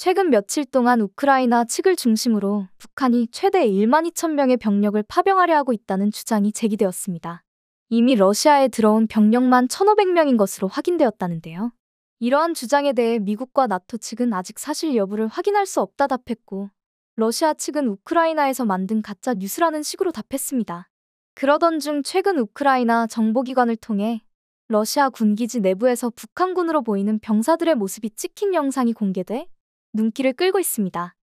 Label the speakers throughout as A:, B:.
A: 최근 며칠 동안 우크라이나 측을 중심으로 북한이 최대 1만 2천 명의 병력을 파병하려 하고 있다는 주장이 제기되었습니다. 이미 러시아에 들어온 병력만 1,500명인 것으로 확인되었다는데요. 이러한 주장에 대해 미국과 나토 측은 아직 사실 여부를 확인할 수 없다 답했고, 러시아 측은 우크라이나에서 만든 가짜 뉴스라는 식으로 답했습니다. 그러던 중 최근 우크라이나 정보기관을 통해 러시아 군기지 내부에서 북한군으로 보이는 병사들의 모습이 찍힌 영상이 공개돼 눈길을 끌고 있습니다.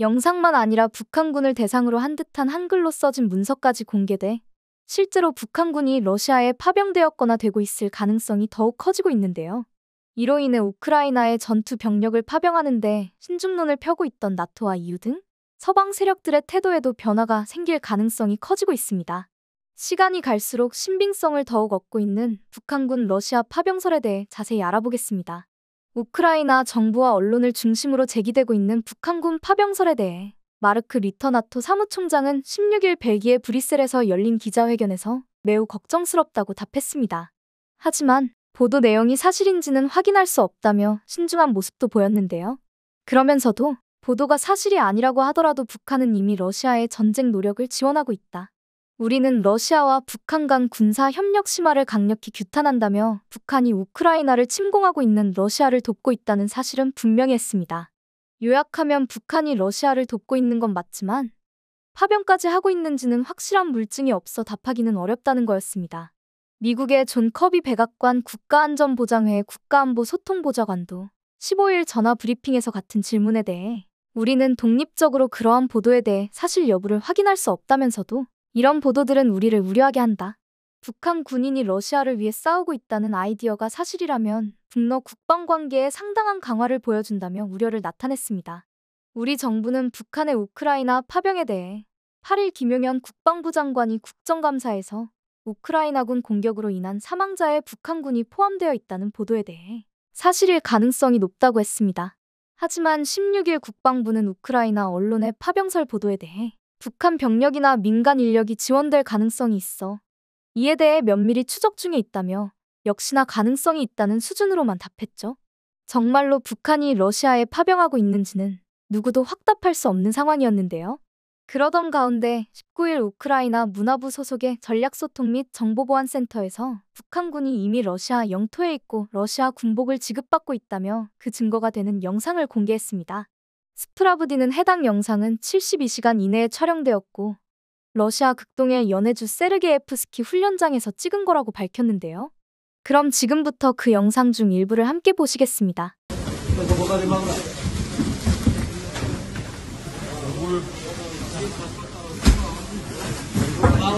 A: 영상만 아니라 북한군을 대상으로 한 듯한 한글로 써진 문서까지 공개돼 실제로 북한군이 러시아에 파병되었거나 되고 있을 가능성이 더욱 커지고 있는데요. 이로 인해 우크라이나의 전투 병력을 파병하는데 신중론을 펴고 있던 나토와 이유 등 서방 세력들의 태도에도 변화가 생길 가능성이 커지고 있습니다. 시간이 갈수록 신빙성을 더욱 얻고 있는 북한군 러시아 파병설에 대해 자세히 알아보겠습니다. 우크라이나 정부와 언론을 중심으로 제기되고 있는 북한군 파병설에 대해 마르크 리터 나토 사무총장은 16일 벨기에 브뤼셀에서 열린 기자회견에서 매우 걱정스럽다고 답했습니다. 하지만 보도 내용이 사실인지는 확인할 수 없다며 신중한 모습도 보였는데요. 그러면서도 보도가 사실이 아니라고 하더라도 북한은 이미 러시아의 전쟁 노력을 지원하고 있다. 우리는 러시아와 북한 간 군사 협력 심화를 강력히 규탄한다며 북한이 우크라이나를 침공하고 있는 러시아를 돕고 있다는 사실은 분명히 했습니다. 요약하면 북한이 러시아를 돕고 있는 건 맞지만 파병까지 하고 있는지는 확실한 물증이 없어 답하기는 어렵다는 거였습니다. 미국의 존 커비 백악관 국가안전보장회 국가안보 소통보좌관도 15일 전화 브리핑에서 같은 질문에 대해 우리는 독립적으로 그러한 보도에 대해 사실 여부를 확인할 수 없다면서도 이런 보도들은 우리를 우려하게 한다. 북한 군인이 러시아를 위해 싸우고 있다는 아이디어가 사실이라면 북러 국방 관계에 상당한 강화를 보여준다며 우려를 나타냈습니다. 우리 정부는 북한의 우크라이나 파병에 대해 8일 김용현 국방부 장관이 국정감사에서 우크라이나군 공격으로 인한 사망자의 북한군이 포함되어 있다는 보도에 대해 사실일 가능성이 높다고 했습니다. 하지만 16일 국방부는 우크라이나 언론의 파병설 보도에 대해 북한 병력이나 민간 인력이 지원될 가능성이 있어 이에 대해 면밀히 추적 중에 있다며 역시나 가능성이 있다는 수준으로만 답했죠. 정말로 북한이 러시아에 파병하고 있는지는 누구도 확답할 수 없는 상황이었는데요. 그러던 가운데 19일 우크라이나 문화부 소속의 전략소통 및 정보보안센터에서 북한군이 이미 러시아 영토에 있고 러시아 군복을 지급받고 있다며 그 증거가 되는 영상을 공개했습니다. 스프라브디는 해당 영상은 72시간 이내에 촬영되었고 러시아 극동의 연해주 세르게에프스키 훈련장에서 찍은 거라고 밝혔는데요. 그럼 지금부터 그 영상 중 일부를 함께 보시겠습니다. 아,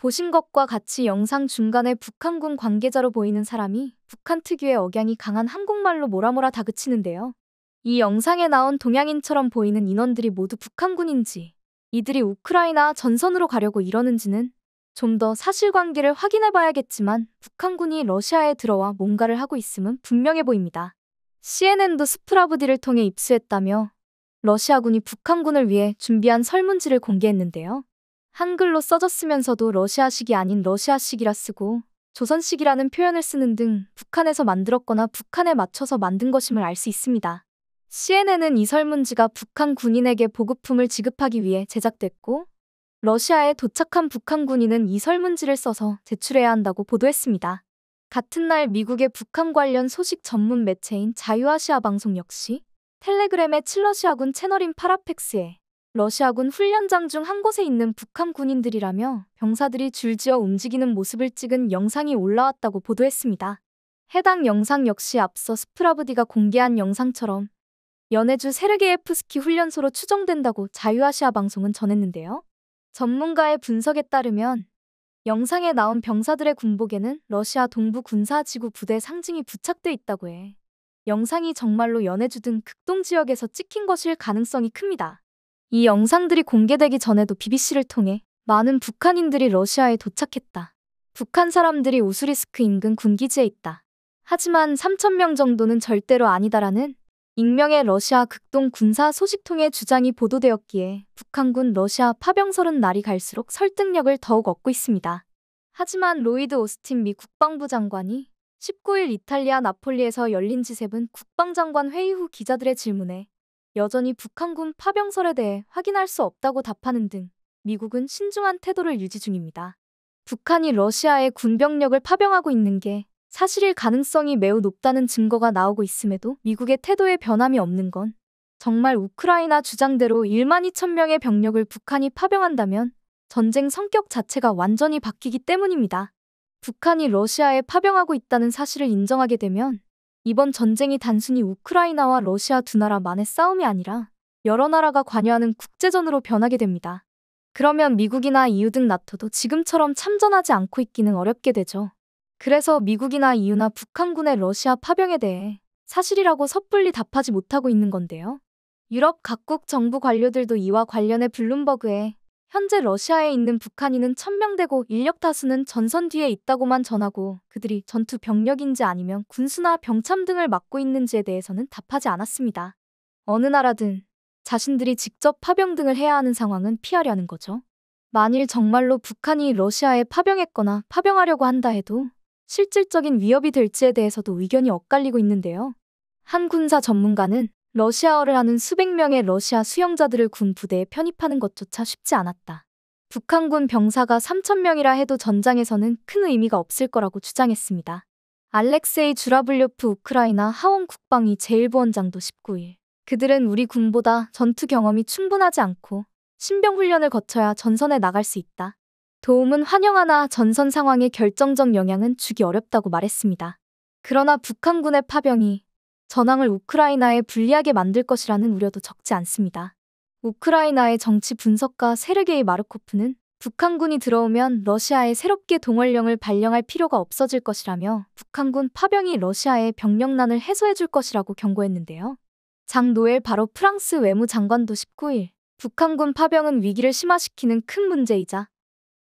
A: 보신 것과 같이 영상 중간에 북한군 관계자로 보이는 사람이 북한 특유의 억양이 강한 한국말로 모라모라 다그치는데요. 이 영상에 나온 동양인처럼 보이는 인원들이 모두 북한군인지 이들이 우크라이나 전선으로 가려고 이러는지는 좀 더 사실관계를 확인해 봐야겠지만 북한군이 러시아에 들어와 뭔가를 하고 있음은 분명해 보입니다. CNN도 스프라브디를 통해 입수했다며 러시아군이 북한군을 위해 준비한 설문지를 공개했는데요. 한글로 써졌으면서도 러시아식이 아닌 러시아식이라 쓰고 조선식이라는 표현을 쓰는 등 북한에서 만들었거나 북한에 맞춰서 만든 것임을 알 수 있습니다. CNN은 이 설문지가 북한 군인에게 보급품을 지급하기 위해 제작됐고 러시아에 도착한 북한 군인은 이 설문지를 써서 제출해야 한다고 보도했습니다. 같은 날 미국의 북한 관련 소식 전문 매체인 자유아시아 방송 역시 텔레그램의 칠러시아군 채널인 파라펙스에 러시아군 훈련장 중 한 곳에 있는 북한 군인들이라며 병사들이 줄지어 움직이는 모습을 찍은 영상이 올라왔다고 보도했습니다. 해당 영상 역시 앞서 스프라브디가 공개한 영상처럼 연해주 세르게예프스키 훈련소로 추정된다고 자유아시아 방송은 전했는데요. 전문가의 분석에 따르면 영상에 나온 병사들의 군복에는 러시아 동부 군사지구 부대 상징이 부착돼 있다고 해 영상이 정말로 연해주 등 극동 지역에서 찍힌 것일 가능성이 큽니다. 이 영상들이 공개되기 전에도 BBC를 통해 많은 북한인들이 러시아에 도착했다. 북한 사람들이 우수리스크 인근 군기지에 있다. 하지만 3천명 정도는 절대로 아니다라는 익명의 러시아 극동 군사 소식통의 주장이 보도되었기에 북한군 러시아 파병설은 날이 갈수록 설득력을 더욱 얻고 있습니다. 하지만 로이드 오스틴 미 국방부 장관이 19일 이탈리아 나폴리에서 열린 G7 국방장관 회의 후 기자들의 질문에 여전히 북한군 파병설에 대해 확인할 수 없다고 답하는 등 미국은 신중한 태도를 유지 중입니다. 북한이 러시아에 군병력을 파병하고 있는 게 사실일 가능성이 매우 높다는 증거가 나오고 있음에도 미국의 태도에 변함이 없는 건 정말 우크라이나 주장대로 1만 2천 명의 병력을 북한이 파병한다면 전쟁 성격 자체가 완전히 바뀌기 때문입니다. 북한이 러시아에 파병하고 있다는 사실을 인정하게 되면 이번 전쟁이 단순히 우크라이나와 러시아 두 나라만의 싸움이 아니라 여러 나라가 관여하는 국제전으로 변하게 됩니다. 그러면 미국이나 EU 등 나토도 지금처럼 참전하지 않고 있기는 어렵게 되죠. 그래서 미국이나 EU나 북한군의 러시아 파병에 대해 사실이라고 섣불리 답하지 못하고 있는 건데요. 유럽 각국 정부 관료들도 이와 관련해 블룸버그에 현재 러시아에 있는 북한인은 천명되고 인력 다수는 전선 뒤에 있다고만 전하고 그들이 전투 병력인지 아니면 군수나 병참 등을 맡고 있는지에 대해서는 답하지 않았습니다. 어느 나라든 자신들이 직접 파병 등을 해야 하는 상황은 피하려는 거죠. 만일 정말로 북한이 러시아에 파병했거나 파병하려고 한다 해도 실질적인 위협이 될지에 대해서도 의견이 엇갈리고 있는데요. 한 군사 전문가는 러시아어를 하는 수백 명의 러시아 수영자들을군 부대에 편입하는 것조차 쉽지 않았다. 북한군 병사가 3천명이라 해도 전장에서는 큰 의미가 없을 거라고 주장했습니다. 알렉세이 주라블료프 우크라이나 하원 국방위 제1부원장도 19일 그들은 우리 군보다 전투 경험이 충분하지 않고 신병 훈련을 거쳐야 전선에 나갈 수 있다. 도움은 환영하나 전선 상황에 결정적 영향은 주기 어렵다고 말했습니다. 그러나 북한군의 파병이 전황을 우크라이나에 불리하게 만들 것이라는 우려도 적지 않습니다. 우크라이나의 정치 분석가 세르게이 마르코프는 북한군이 들어오면 러시아에 새롭게 동원령을 발령할 필요가 없어질 것이라며 북한군 파병이 러시아의 병력난을 해소해줄 것이라고 경고했는데요. 장 노엘 바로 프랑스 외무장관도 19일 북한군 파병은 위기를 심화시키는 큰 문제이자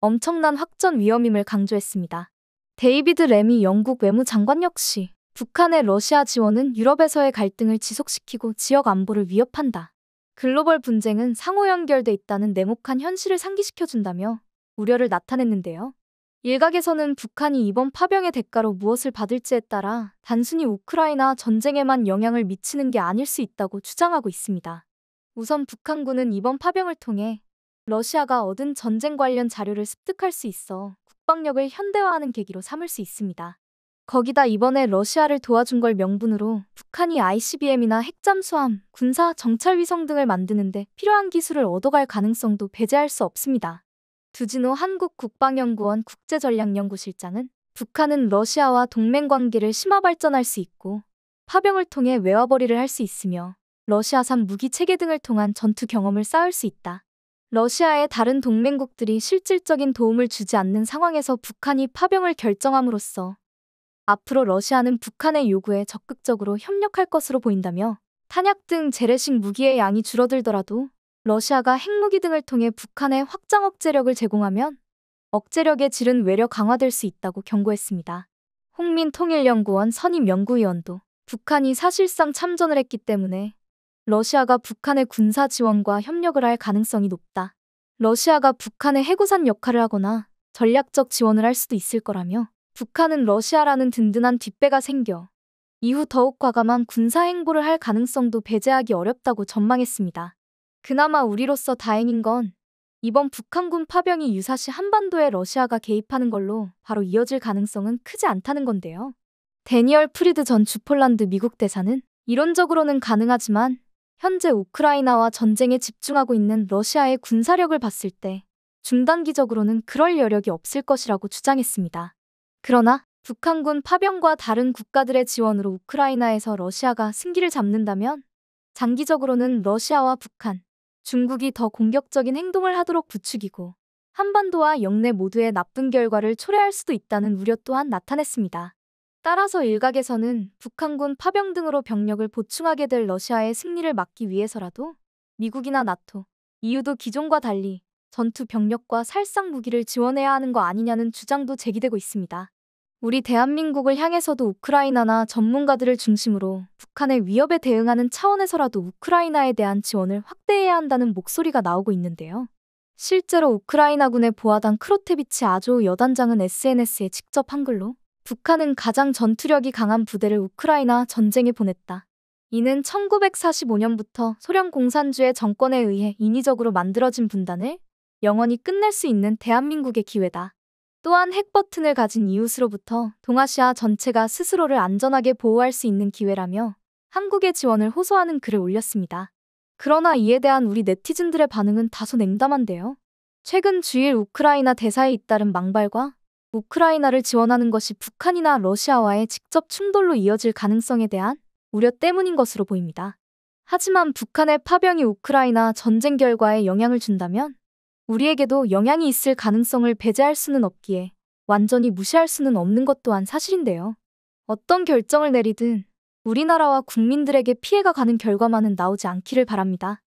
A: 엄청난 확전 위험임을 강조했습니다. 데이비드 램이 영국 외무장관 역시 북한의 러시아 지원은 유럽에서의 갈등을 지속시키고 지역 안보를 위협한다. 글로벌 분쟁은 상호 연결돼 있다는 냉혹한 현실을 상기시켜준다며 우려를 나타냈는데요. 일각에서는 북한이 이번 파병의 대가로 무엇을 받을지에 따라 단순히 우크라이나 전쟁에만 영향을 미치는 게 아닐 수 있다고 주장하고 있습니다. 우선 북한군은 이번 파병을 통해 러시아가 얻은 전쟁 관련 자료를 습득할 수 있어 국방력을 현대화하는 계기로 삼을 수 있습니다. 거기다 이번에 러시아를 도와준 걸 명분으로 북한이 ICBM이나 핵잠수함, 군사, 정찰위성 등을 만드는데 필요한 기술을 얻어갈 가능성도 배제할 수 없습니다. 두진호 한국 국방연구원 국제전략연구실장은 북한은 러시아와 동맹관계를 심화 발전할 수 있고 파병을 통해 외화벌이를 할 수 있으며 러시아산 무기 체계 등을 통한 전투 경험을 쌓을 수 있다. 러시아의 다른 동맹국들이 실질적인 도움을 주지 않는 상황에서 북한이 파병을 결정함으로써 앞으로 러시아는 북한의 요구에 적극적으로 협력할 것으로 보인다며 탄약 등 재래식 무기의 양이 줄어들더라도 러시아가 핵무기 등을 통해 북한에 확장 억제력을 제공하면 억제력의 질은 외려 강화될 수 있다고 경고했습니다. 홍민 통일연구원 선임 연구위원도 북한이 사실상 참전을 했기 때문에 러시아가 북한의 군사 지원과 협력을 할 가능성이 높다. 러시아가 북한의 해구산 역할을 하거나 전략적 지원을 할 수도 있을 거라며 북한은 러시아라는 든든한 뒷배가 생겨 이후 더욱 과감한 군사 행보를 할 가능성도 배제하기 어렵다고 전망했습니다. 그나마 우리로서 다행인 건 이번 북한군 파병이 유사시 한반도에 러시아가 개입하는 걸로 바로 이어질 가능성은 크지 않다는 건데요. 데니얼 프리드 전 주폴란드 미국 대사는 이론적으로는 가능하지만 현재 우크라이나와 전쟁에 집중하고 있는 러시아의 군사력을 봤을 때 중단기적으로는 그럴 여력이 없을 것이라고 주장했습니다. 그러나 북한군 파병과 다른 국가들의 지원으로 우크라이나에서 러시아가 승기를 잡는다면 장기적으로는 러시아와 북한, 중국이 더 공격적인 행동을 하도록 부추기고 한반도와 영내 모두의 나쁜 결과를 초래할 수도 있다는 우려 또한 나타냈습니다. 따라서 일각에서는 북한군 파병 등으로 병력을 보충하게 될 러시아의 승리를 막기 위해서라도 미국이나 나토, EU도 기존과 달리 전투 병력과 살상 무기를 지원해야 하는 거 아니냐는 주장도 제기되고 있습니다. 우리 대한민국을 향해서도 우크라이나나 전문가들을 중심으로 북한의 위협에 대응하는 차원에서라도 우크라이나에 대한 지원을 확대해야 한다는 목소리가 나오고 있는데요. 실제로 우크라이나군의 보아단 크로테비치 아조 여단장은 SNS에 직접 한글로 북한은 가장 전투력이 강한 부대를 우크라이나 전쟁에 보냈다. 이는 1945년부터 소련 공산주의 정권에 의해 인위적으로 만들어진 분단을 영원히 끝낼 수 있는 대한민국의 기회다. 또한 핵버튼을 가진 이웃으로부터 동아시아 전체가 스스로를 안전하게 보호할 수 있는 기회라며 한국의 지원을 호소하는 글을 올렸습니다. 그러나 이에 대한 우리 네티즌들의 반응은 다소 냉담한데요. 최근 주일 우크라이나 대사에 잇따른 망발과 우크라이나를 지원하는 것이 북한이나 러시아와의 직접 충돌로 이어질 가능성에 대한 우려 때문인 것으로 보입니다. 하지만 북한의 파병이 우크라이나 전쟁 결과에 영향을 준다면 우리에게도 영향이 있을 가능성을 배제할 수는 없기에 완전히 무시할 수는 없는 것 또한 사실인데요. 어떤 결정을 내리든 우리나라와 국민들에게 피해가 가는 결과만은 나오지 않기를 바랍니다.